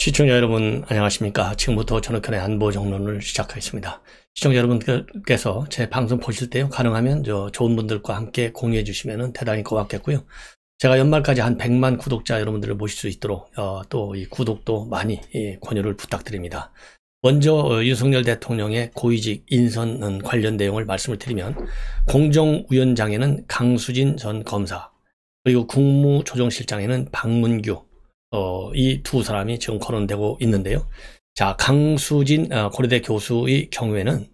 시청자 여러분 안녕하십니까 지금부터 전는 편의 안보정론을 시작하겠습니다 시청자 여러분께서 제 방송 보실 때요 가능하면 저 좋은 분들과 함께 공유해 주시면 대단히 고맙겠고요 제가 연말까지 한 100만 구독자 여러분들을 모실 수 있도록 어, 또 이 구독도 많이 예, 권유를 부탁드립니다 먼저 어, 윤석열 대통령의 고위직 인선 관련 내용을 말씀을 드리면 공정위원장에는 강수진 전 검사 그리고 국무조정실장에는 박문규 어, 이 두 사람이 지금 거론되고 있는데요. 자, 강수진 어, 고려대 교수의 경우에는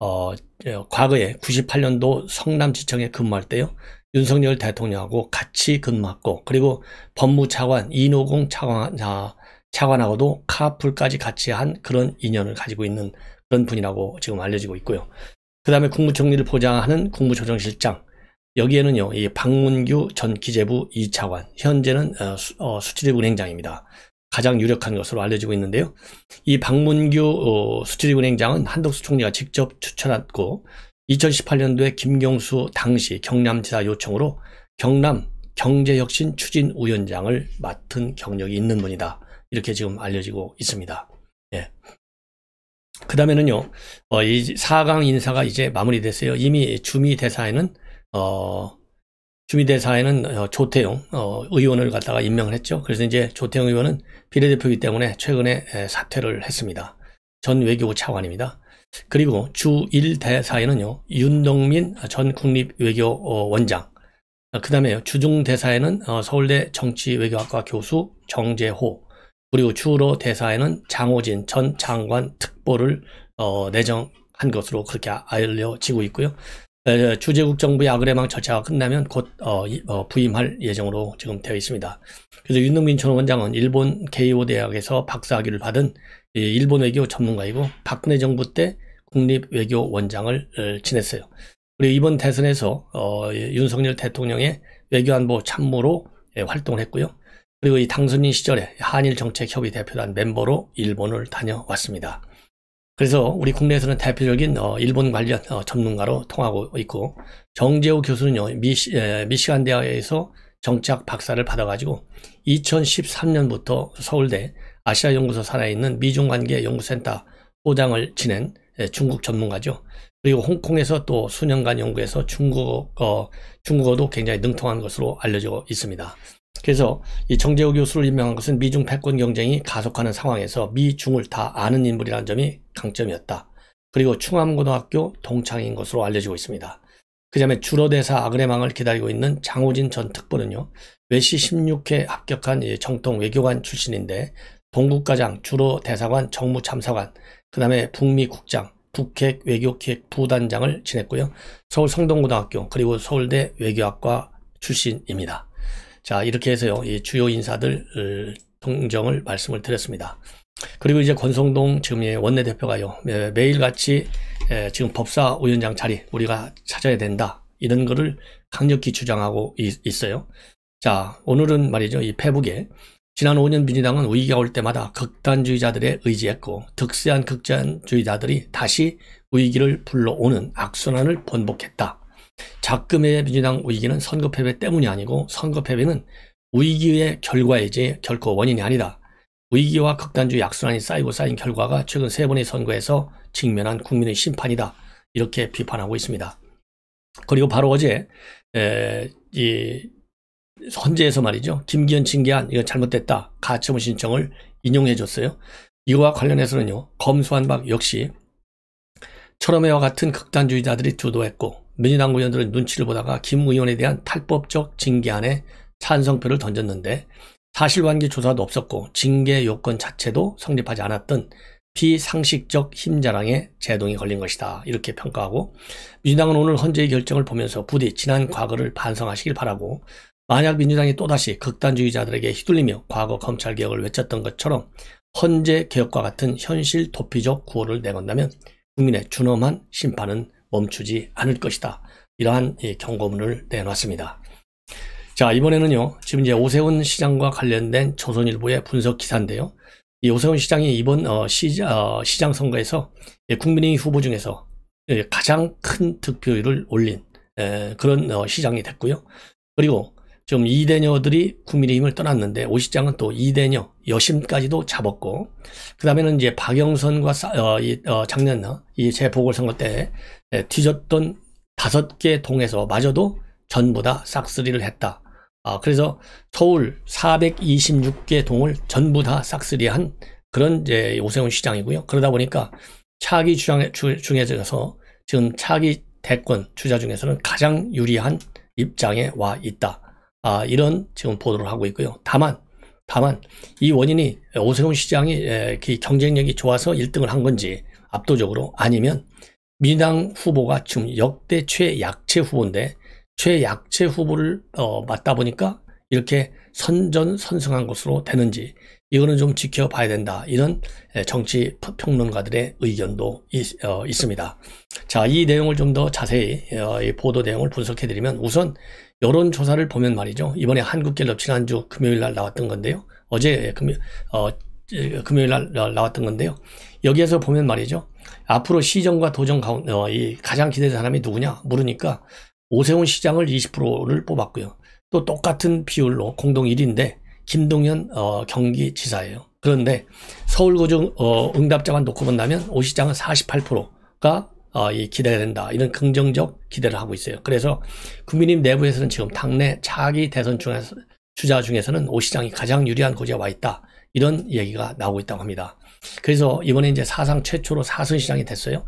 어, 어 과거에 98년도 성남지청에 근무할 때요. 윤석열 대통령하고 같이 근무했고 그리고 법무차관 이노공 차관, 아, 차관하고도 카풀까지 같이 한 그런 인연을 가지고 있는 그런 분이라고 지금 알려지고 있고요. 그 다음에 국무총리를 보장하는 국무조정실장 여기에는요, 이 박문규 전 기재부 2차관, 현재는 어, 어, 수출입 은행장입니다. 가장 유력한 것으로 알려지고 있는데요. 이 박문규 어, 수출입 은행장은 한덕수 총리가 직접 추천했고, 2018년도에 김경수 당시 경남지사 요청으로 경남 경제혁신 추진위원장을 맡은 경력이 있는 분이다. 이렇게 지금 알려지고 있습니다. 예. 그 다음에는요, 어, 이 4강 인사가 이제 마무리됐어요. 이미 주미 대사에는 어, 주민대사에는 어, 조태용 어, 의원을 갖다가 임명을 했죠. 그래서 이제 조태용 의원은 비례대표이기 때문에 최근에 사퇴를 했습니다. 전 외교부 차관입니다. 그리고 주일대사에는요 윤동민 전 국립외교원장 어, 그 다음에 주중대사에는 서울대 정치외교학과 교수 정재호 그리고 주로 대사에는 장호진 전 장관 특보를 내정한 것으로 그렇게 알려지고 있고요. 주재국 정부의 아그레망 절차가 끝나면 곧 어, 어, 부임할 예정으로 지금 되어 있습니다. 그래서 윤동민전 원장은 일본 게이오 대학에서 박사학위를 받은 일본 외교 전문가이고 박근혜 정부 때 국립 외교 원장을 어, 지냈어요. 그리고 이번 대선에서 윤석열 대통령의 외교안보 참모로 예, 활동을 했고요. 그리고 이 당선인 시절에 한일 정책 협의 대표단 멤버로 일본을 다녀왔습니다. 그래서 우리 국내에서는 대표적인 어, 일본 관련 어, 전문가로 통하고 있고 정재우 교수는요 미시, 에, 미시간 대학에서 정치학 박사를 받아가지고 2013년부터 서울대 아시아 연구소 산하에 있는 미중 관계 연구센터 소장을 지낸 에, 중국 전문가죠. 그리고 홍콩에서 또 수년간 연구해서 중국어 어, 중국어도 굉장히 능통한 것으로 알려져 있습니다. 그래서 이 정재호 교수를 임명한 것은 미중 패권 경쟁이 가속하는 상황에서 미중을 다 아는 인물이라는 점이 강점이었다. 그리고 충암고등학교 동창인 것으로 알려지고 있습니다. 그 다음에 주로대사 아그레망을 기다리고 있는 장호진 전 특보는요. 외시 16회 합격한 정통 외교관 출신인데 동국과장, 주로대사관, 정무참사관, 그 다음에 북미국장, 북핵 외교기획 부단장을 지냈고요. 서울 성동고등학교 그리고 서울대 외교학과 출신입니다. 자, 이렇게 해서요. 이 주요 인사들 동정을 말씀을 드렸습니다. 그리고 이제 권성동 지금 원내대표가요. 매일같이 지금 법사위원장 자리 우리가 찾아야 된다. 이런 거를 강력히 주장하고 있어요. 자, 오늘은 말이죠. 이 페북에 지난 5년 민주당은 위기가 올 때마다 극단주의자들에 의지했고 득세한 극단주의자들이 다시 위기를 불러오는 악순환을 번복했다. 작금의 민주당 위기는 선거 패배 때문이 아니고 선거 패배는 위기의 결과이지 결코 원인이 아니다. 위기와 극단주의 약순환이 쌓이고 쌓인 결과가 최근 세 번의 선거에서 직면한 국민의 심판이다. 이렇게 비판하고 있습니다. 그리고 바로 어제 에, 이 선재에서 말이죠. 김기현 징계안 이거 잘못됐다. 가처분 신청을 인용해 줬어요. 이와 관련해서는요. 검수한박 역시 철험회와 같은 극단주의자들이 주도했고 민주당 의원들은 눈치를 보다가 김 의원에 대한 탈법적 징계안에 찬성표를 던졌는데 사실관계 조사도 없었고 징계 요건 자체도 성립하지 않았던 비상식적 힘자랑의 제동이 걸린 것이다. 이렇게 평가하고 민주당은 오늘 헌재의 결정을 보면서 부디 지난 과거를 반성하시길 바라고 만약 민주당이 또다시 극단주의자들에게 휘둘리며 과거 검찰개혁을 외쳤던 것처럼 헌재 개혁과 같은 현실 도피적 구호를 내건다면 국민의 준엄한 심판은 멈추지 않을 것이다. 이러한 예, 경고문을 내놨습니다. 자, 이번에는요. 지금 이제 오세훈 시장과 관련된 조선일보의 분석 기사인데요. 이 오세훈 시장이 이번 어, 시장, 어, 시장 선거에서 예, 국민의 후보 중에서 예, 가장 큰 득표율을 올린 그런 어, 시장이 됐고요. 그리고 지금 이대녀들이 국민의힘을 떠났는데 오 시장은 또 이대녀 여심까지도 잡았고 그 다음에는 이제 박영선과 싸, 어, 이, 어, 작년 어, 이 재보궐선거 때 예, 뒤졌던 다섯 개 동에서 마저도 전부 다 싹쓸이를 했다. 아, 그래서 서울 426개 동을 전부 다 싹쓸이한 그런 이제 오세훈 시장이고요. 그러다 보니까 차기 주장 중에서 지금 차기 대권 주자 중에서는 가장 유리한 입장에 와 있다. 아, 이런 지금 보도를 하고 있고요. 다만, 다만 이 원인이 오세훈 시장이 그 경쟁력이 좋아서 1등을 한 건지 압도적으로 아니면 민당 후보가 지금 역대 최약체 후보인데 최약체 후보를 어, 맡다 보니까 이렇게 선전 선승한 것으로 되는지 이거는 좀 지켜봐야 된다. 이런 예, 정치 평론가들의 의견도 있, 어, 습니다 자, 이 내용을 좀 더 자세히 어, 보도 내용을 분석해드리면 우선 여론조사를 보면 말이죠. 이번에 한국갤럽 지난주 금요일 날 나왔던 건데요. 어제 금요, 어, 금요일 날 나왔던 건데요. 여기에서 보면 말이죠. 앞으로 시정과 도정 가운데 어, 이 가장 기대된 사람이 누구냐 물으니까 오세훈 시장을 20%를 뽑았고요. 또 똑같은 비율로 공동 1위인데 김동현 어, 경기지사예요. 그런데 서울고중 어, 응답자만 놓고 본다면 오 시장은 48%가 어, 이 기대가 된다. 이런 긍정적 기대를 하고 있어요. 그래서 국민의힘 내부에서는 지금 당내 차기 대선 중에서, 주자 중에서는 오 시장이 가장 유리한 고지에 와 있다. 이런 얘기가 나오고 있다고 합니다. 그래서 이번에 이제 사상 최초로 사선 시장이 됐어요.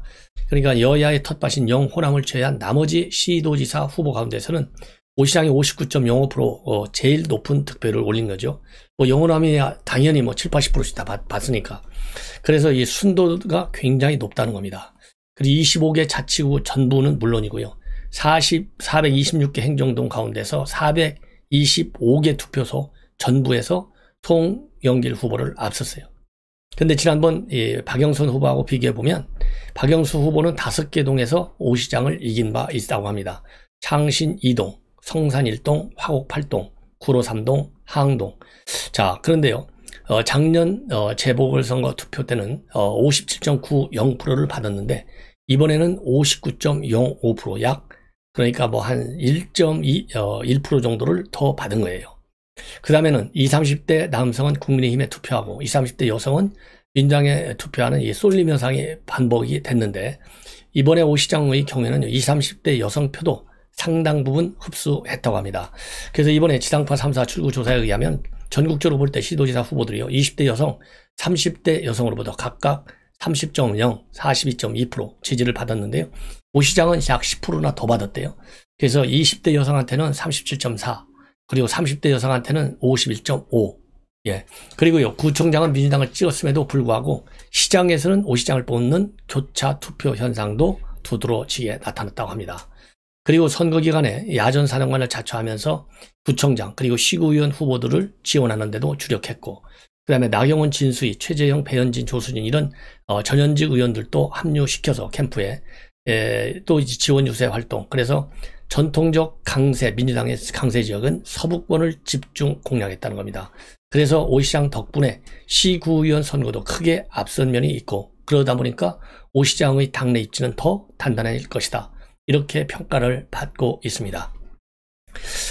그러니까 여야의 텃밭인 영호남을 제외한 나머지 시도지사 후보 가운데서는 오시장이 59.05% 어, 제일 높은 득표를 올린 거죠. 뭐 영호남이 당연히 뭐 7, 80%씩 다 받, 받으니까. 그래서 이 순도가 굉장히 높다는 겁니다. 그리고 25개 자치구 전부는 물론이고요. 40, 426개 행정동 가운데서 425개 투표소 전부에서 송영길 후보를 앞섰어요. 근데 지난번 예, 박영선 후보하고 비교해보면 박영수 후보는 5개 동에서 오시장을 이긴 바 있다고 합니다. 창신 2동, 성산 1동, 화곡 8동, 구로 3동, 항동. 자, 그런데요. 어, 작년 어, 재보궐선거 투표 때는 어, 57.90%를 받았는데 이번에는 59.05%약 그러니까 뭐 한 1.2, 어, 1% 정도를 더 받은 거예요. 그 다음에는 20, 30대 남성은 국민의힘에 투표하고 20, 30대 여성은 민당에 투표하는 이 쏠림 현상이 반복이 됐는데 이번에 오 시장의 경우에는 20, 30대 여성 표도 상당 부분 흡수했다고 합니다. 그래서 이번에 지상파 3사 출구 조사에 의하면 전국적으로 볼 때 시도지사 후보들이요. 20대 여성, 30대 여성으로부터 각각 30.0, 42.2% 지지를 받았는데요. 오 시장은 약 10%나 더 받았대요. 그래서 20대 여성한테는 37.4, 그리고 30대 여성한테는 51.5. 예. 그리고요, 구청장은 민주당을 찍었음에도 불구하고 시장에서는 오 시장을 뽑는 교차 투표 현상도 두드러지게 나타났다고 합니다. 그리고 선거 기간에 야전 사령관을 자처하면서 구청장 그리고 시구의원 후보들을 지원하는 데도 주력했고 그 다음에 나경원, 진수희, 최재형, 배현진, 조수진 이런 어, 전현직 의원들도 합류시켜서 캠프에 에, 또 지원 유세 활동 그래서 전통적 강세 민주당의 강세 지역은 서북권을 집중 공략했다는 겁니다. 그래서 오 시장 덕분에 시구의원 선거도 크게 앞선 면이 있고 그러다 보니까 오 시장의 당내 입지는 더 단단해질 것이다. 이렇게 평가를 받고 있습니다.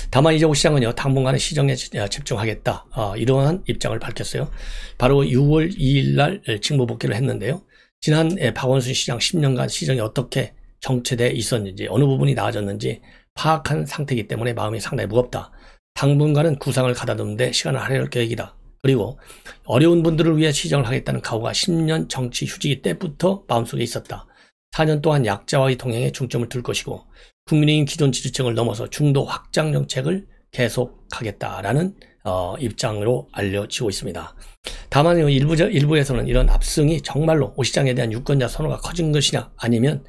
다만 이재호 시장은요 당분간은 시정에 아, 집중하겠다 아, 이러한 입장을 밝혔어요. 바로 6월 2일날 직무 복귀를 했는데요. 지난 예, 박원순 시장 10년간 시정이 어떻게 정체돼 있었는지 어느 부분이 나아졌는지 파악한 상태이기 때문에 마음이 상당히 무겁다. 당분간은 구상을 가다듬는데 시간을 할애할 계획이다. 그리고 어려운 분들을 위해 시정을 하겠다는 각오가 10년 정치 휴지기 때부터 마음속에 있었다. 4년 동안 약자와의 동행에 중점을 둘 것이고 국민의힘 기존 지지층을 넘어서 중도 확장 정책을 계속하겠다라는 어, 입장으로 알려지고 있습니다. 다만 일부, 일부에서는 이런 압승이 정말로 오 시장에 대한 유권자 선호가 커진 것이냐 아니면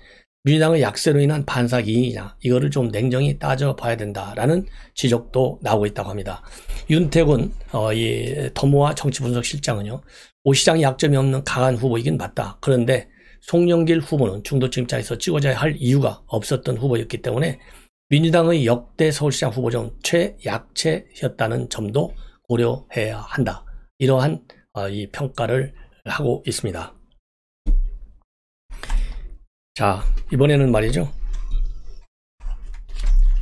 민주당의 약세로 인한 반사기이냐 인 이거를 좀 냉정히 따져봐야 된다라는 지적도 나오고 있다고 합니다. 윤태군 어, 이 더모아 정치분석실장은요. 오시장이 약점이 없는 강한 후보이긴 맞다. 그런데 송영길 후보는 중도층입장에서 찍어져야 할 이유가 없었던 후보였기 때문에 민주당의 역대 서울시장 후보중 최약체였다는 점도 고려해야 한다. 이러한 어, 이 평가를 하고 있습니다. 자, 이번에는 말이죠.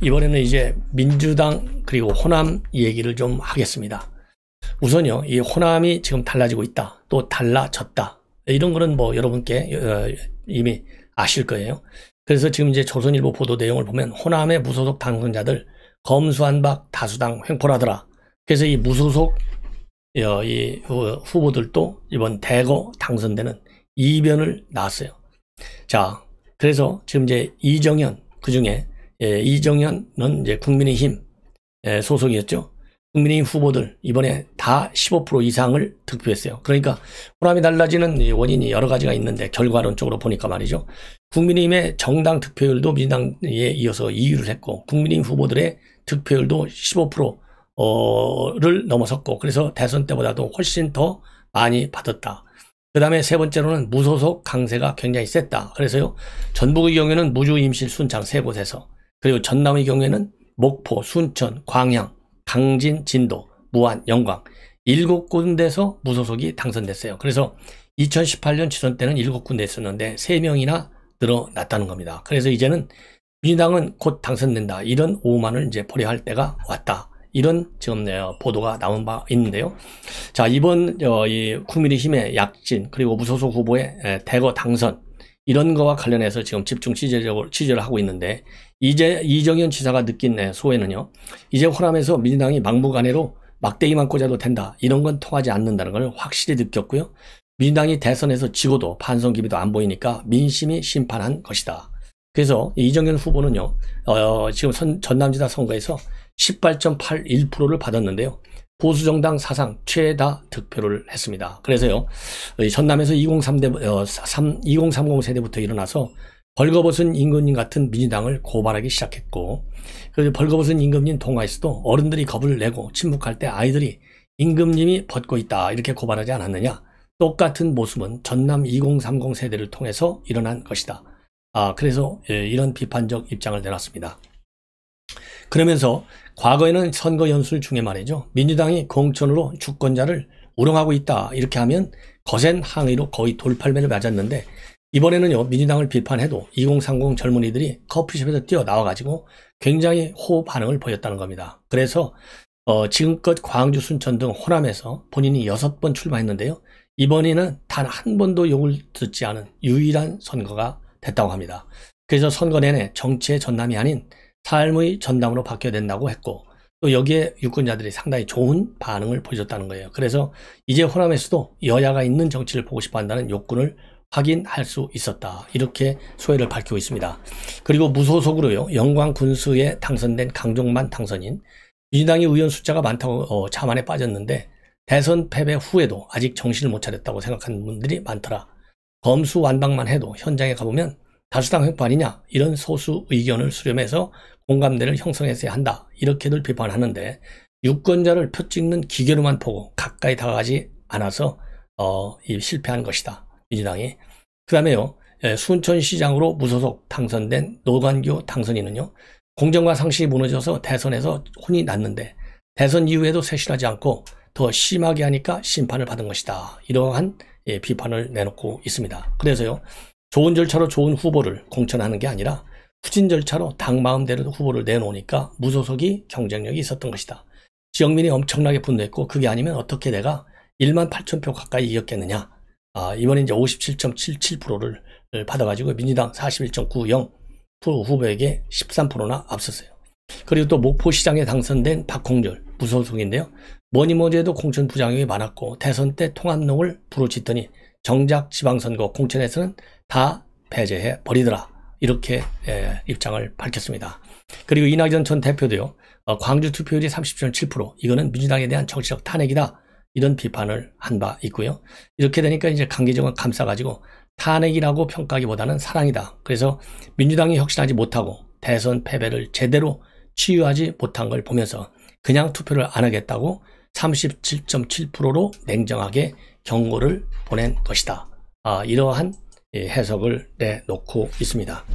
이번에는 이제 민주당 그리고 호남 얘기를 좀 하겠습니다. 우선요, 이 호남이 지금 달라지고 있다. 또 달라졌다. 이런 거는 뭐 여러분께 어, 이미 아실 거예요. 그래서 지금 이제 조선일보 보도 내용을 보면 호남의 무소속 당선자들 검수한박 다수당 횡포라더라. 그래서 이 무소속 어, 이 후보들도 이번 대거 당선되는 이변을 낳았어요. 자, 그래서 지금 이제 이정현 그 중에 예, 이정현은 이제 국민의힘 소속이었죠. 국민의힘 후보들 이번에 다 15% 이상을 득표했어요. 그러니까 호남이 달라지는 원인이 여러 가지가 있는데 결과론적으로 보니까 말이죠. 국민의힘의 정당 득표율도 민당에 이어서 2위를 했고 국민의힘 후보들의 득표율도 15%를 넘어섰고 그래서 대선 때보다도 훨씬 더 많이 받았다. 그 다음에 세 번째로는 무소속 강세가 굉장히 셌다. 그래서요, 전북의 경우에는 무주, 임실, 순창 세 곳에서, 그리고 전남의 경우에는 목포, 순천, 광양, 강진, 진도, 무한 영광 일곱 군데서 무소속이 당선됐어요. 그래서 2018년 지선 때는 일곱 군데 있었는데 세명이나 늘어났다는 겁니다. 그래서 이제는 민주당은 곧 당선된다. 이런 오만을 이제 포리할 때가 왔다. 이런 지금 어, 보도가 나온 바 있는데요. 자 이번 어, 이 국민의힘의 약진 그리고 무소속 후보의 대거 당선 이런 거와 관련해서 지금 집중 취재적으로 취재를 하고 있는데 이제 이정현 지사가 느낀 내 소회는요. 이제 호남에서 민주당이 막무가내로 막대기만 꽂아도 된다. 이런 건 통하지 않는다는 걸 확실히 느꼈고요. 민주당이 대선에서 지고도 반성 기비도 안 보이니까 민심이 심판한 것이다. 그래서 이정현 후보는요. 어, 지금 선, 전남지사 선거에서 18.81%를 받았는데요. 보수정당 사상 최다 득표를 했습니다. 그래서요, 전남에서 2030대, 어, 3, 2030 세대부터 일어나서 벌거벗은 임금님 같은 민주당을 고발하기 시작했고, 그리고 벌거벗은 임금님 통화에서도 어른들이 겁을 내고 침묵할 때 아이들이 임금님이 벗고 있다 이렇게 고발하지 않았느냐. 똑같은 모습은 전남 2030 세대를 통해서 일어난 것이다. 아, 그래서 예, 이런 비판적 입장을 내놨습니다. 그러면서 과거에는 선거 연술 중에 말이죠. 민주당이 공천으로 주권자를 우롱하고 있다. 이렇게 하면 거센 항의로 거의 돌팔매를 맞았는데 이번에는요. 민주당을 비판해도 2030 젊은이들이 커피숍에서 뛰어나와가지고 굉장히 호흡 반응을 보였다는 겁니다. 그래서 어, 지금껏 광주, 순천 등 호남에서 본인이 여섯 번 출마했는데요. 이번에는 단 한 번도 욕을 듣지 않은 유일한 선거가 됐다고 합니다. 그래서 선거 내내 정치의 전남이 아닌 삶의 전당으로 바뀌어야 된다고 했고 또 여기에 유권자들이 상당히 좋은 반응을 보여줬다는 거예요. 그래서 이제 호남에서도 여야가 있는 정치를 보고 싶어 한다는 욕구를 확인할 수 있었다. 이렇게 소회를 밝히고 있습니다. 그리고 무소속으로요. 영광 군수에 당선된 강종만 당선인 민주당의 의원 숫자가 많다고 어, 차만에 빠졌는데 대선 패배 후에도 아직 정신을 못 차렸다고 생각하는 분들이 많더라. 검수 완박만 해도 현장에 가보면 다수당 횡포 아니냐 이런 소수 의견을 수렴해서 공감대를 형성했어야 한다 이렇게들 비판하는데 유권자를 표 찍는 기계로만 보고 가까이 다가가지 않아서 어, 이 실패한 것이다 민주당이 그 다음에요 예, 순천시장으로 무소속 당선된 노관교 당선인은요 공정과 상식이 무너져서 대선에서 혼이 났는데 대선 이후에도 세실하지 않고 더 심하게 하니까 심판을 받은 것이다 이러한 예, 비판을 내놓고 있습니다 그래서요 좋은 절차로 좋은 후보를 공천하는 게 아니라 후진 절차로 당 마음대로 후보를 내놓으니까 무소속이 경쟁력이 있었던 것이다. 지역민이 엄청나게 분노했고 그게 아니면 어떻게 내가 1만 8천 표 가까이 이겼겠느냐. 아, 이번에 이제 57.77%를 받아가지고 민주당 41.90 후보에게 13%나 앞섰어요. 그리고 또 목포시장에 당선된 박홍렬 무소속인데요. 뭐니 뭐니 해도 공천 부장이 많았고 대선 때 통합농을 부르짖더니 정작 지방선거 공천에서는 다배제해 버리더라. 이렇게 예, 입장을 밝혔습니다. 그리고 이낙연 전 대표도요. 어, 광주 투표율이 30.7% 이거는 민주당에 대한 정치적 탄핵이다. 이런 비판을 한 바 있고요. 이렇게 되니까 이제 강기정은 감싸가지고 탄핵이라고 평가하기보다는 사랑이다. 그래서 민주당이 혁신하지 못하고 대선 패배를 제대로 치유하지 못한 걸 보면서 그냥 투표를 안 하겠다고 37.7%로 냉정하게 경고를 보낸 것이다. 아, 이러한 해석을 내놓고 있습니다.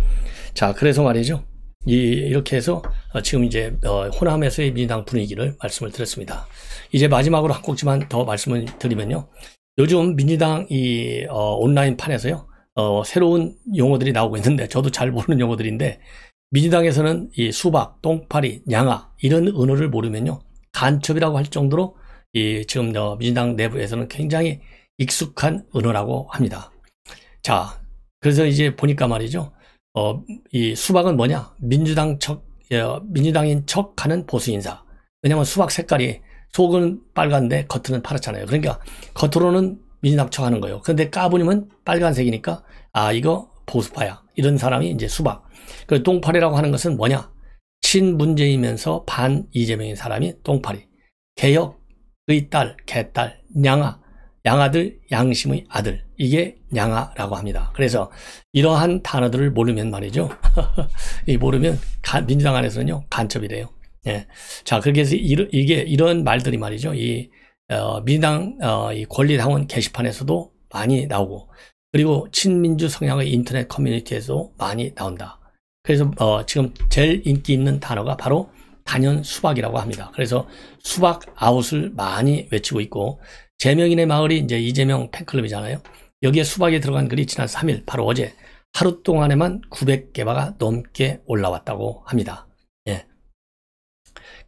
자, 그래서 말이죠. 이, 렇게 해서 어, 지금 이제 어, 호남에서의 민당 주 분위기를 말씀을 드렸습니다. 이제 마지막으로 한곡지만더 말씀을 드리면요. 요즘 민주당 이 어, 온라인 판에서요 어, 새로운 용어들이 나오고 있는데 저도 잘 모르는 용어들인데 민주당에서는 이 수박, 똥파리, 양아 이런 은어를 모르면요 간첩이라고 할 정도로 이 지금 어, 민주당 내부에서는 굉장히 익숙한 은어라고 합니다. 자, 그래서 이제 보니까 말이죠. 어, 이 수박은 뭐냐? 민주당 척, 예, 민주당인 척 하는 보수 인사. 왜냐면 수박 색깔이 속은 빨간데 겉은 파랗잖아요. 그러니까 겉으로는 민주당 척 하는 거예요. 그런데 까부님은 빨간색이니까, 아, 이거 보수파야. 이런 사람이 이제 수박. 그 똥파리라고 하는 것은 뭐냐? 친문제이면서 반 이재명인 사람이 똥파리. 개혁의 딸, 개딸, 냥아. 양아들, 양심의 아들. 이게 양아라고 합니다. 그래서 이러한 단어들을 모르면 말이죠. 모르면 민주당 안에서는요, 간첩이돼요 예. 자, 그렇게 해서 이르, 이게 이런 말들이 말이죠. 이 어, 민당 어, 이 권리당원 게시판에서도 많이 나오고 그리고 친민주 성향의 인터넷 커뮤니티에서 도 많이 나온다. 그래서 어, 지금 제일 인기 있는 단어가 바로 단연 수박이라고 합니다. 그래서 수박 아웃을 많이 외치고 있고 재명인의 마을이 이제 이재명 팬클럽이잖아요. 여기에 수박이 들어간 글이 지난 3일, 바로 어제 하루 동안에만 900개가 넘게 올라왔다고 합니다. 예.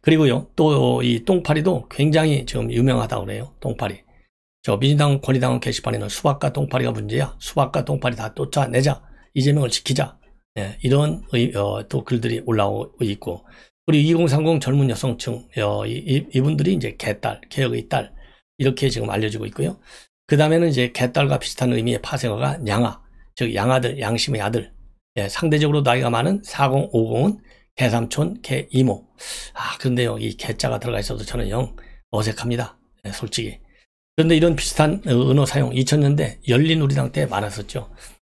그리고요, 또 이 똥파리도 굉장히 지금 유명하다고 그래요. 똥파리. 저 민주당 권리당원 게시판에는 수박과 똥파리가 문제야. 수박과 똥파리 다 쫓아내자. 이재명을 지키자. 예, 이런 의, 어, 또 글들이 올라오고 있고. 우리 2030 젊은 여성층, 어, 이, 이, 분들이 이제 개딸, 개혁의 딸, 이렇게 지금 알려지고 있고요. 그 다음에는 이제 개딸과 비슷한 의미의 파생어가 양아, 즉 양아들, 양심의 아들. 예, 상대적으로 나이가 많은 4050은 개삼촌, 개이모. 아, 근데 요이 개자가 들어가 있어도 저는 영 어색합니다. 예, 솔직히. 그런데 이런 비슷한 은어 사용 2000년대 열린 우리당 때 많았었죠.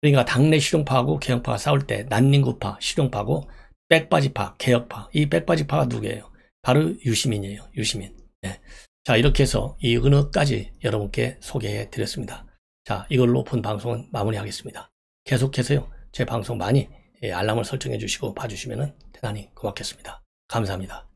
그러니까 당내 실용파하고 개혁파가 싸울 때 난민구파, 실용파고 백바지파, 개혁파. 이 백바지파가 누구예요? 바로 유시민이에요. 유시민. 예. 자 이렇게 해서 이 은어까지 여러분께 소개해 드렸습니다. 자 이걸로 본 방송은 마무리하겠습니다. 계속해서요 제 방송 많이 예, 알람을 설정해 주시고 봐주시면 대단히 고맙겠습니다. 감사합니다.